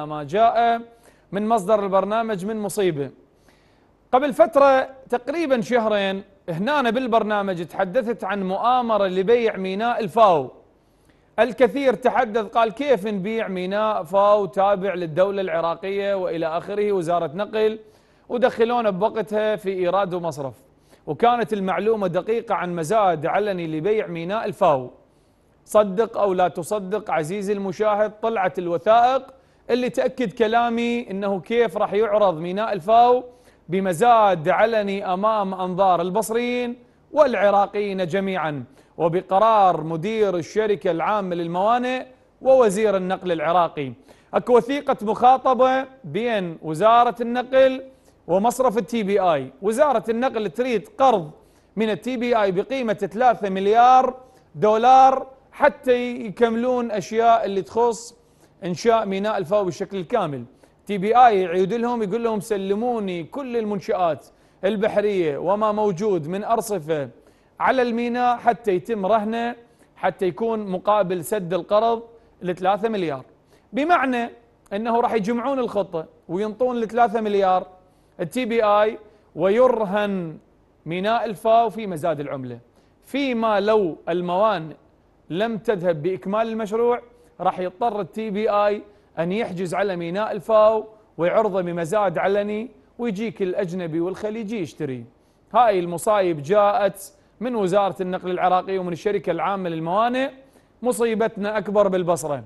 ما جاء من مصدر البرنامج من مصيبة قبل فترة تقريبا شهرين هنا بالبرنامج تحدثت عن مؤامرة لبيع ميناء الفاو الكثير تحدث قال كيف نبيع ميناء فاو تابع للدولة العراقية وإلى آخره وزارة نقل ودخلونا بوقتها في إيراد ومصرف وكانت المعلومة دقيقة عن مزاد علني لبيع ميناء الفاو صدق أو لا تصدق عزيزي المشاهد طلعت الوثائق اللي تأكد كلامي أنه كيف راح يعرض ميناء الفاو بمزاد علني أمام أنظار البصريين والعراقيين جميعا وبقرار مدير الشركة العامة للموانئ ووزير النقل العراقي اكو وثيقة مخاطبة بين وزارة النقل ومصرف التي بي اي وزارة النقل تريد قرض من التي بي اي بقيمة 3 مليار دولار حتى يكملون أشياء اللي تخص انشاء ميناء الفاو بالشكل الكامل تي بي اي يعيد لهم يقول لهم سلموني كل المنشآت البحرية وما موجود من أرصفة على الميناء حتى يتم رهنه حتى يكون مقابل سد القرض ل 3 مليار بمعنى انه راح يجمعون الخطه وينطون ال 3 مليار التي بي اي ويرهن ميناء الفاو في مزاد العمله فيما لو الموانئ لم تذهب باكمال المشروع راح يضطر التي بي اي ان يحجز على ميناء الفاو ويعرضه بمزاد علني ويجيك الاجنبي والخليجي يشتري هاي المصايب جاءت من وزاره النقل العراقيه ومن الشركه العامه للموانئ مصيبتنا اكبر بالبصره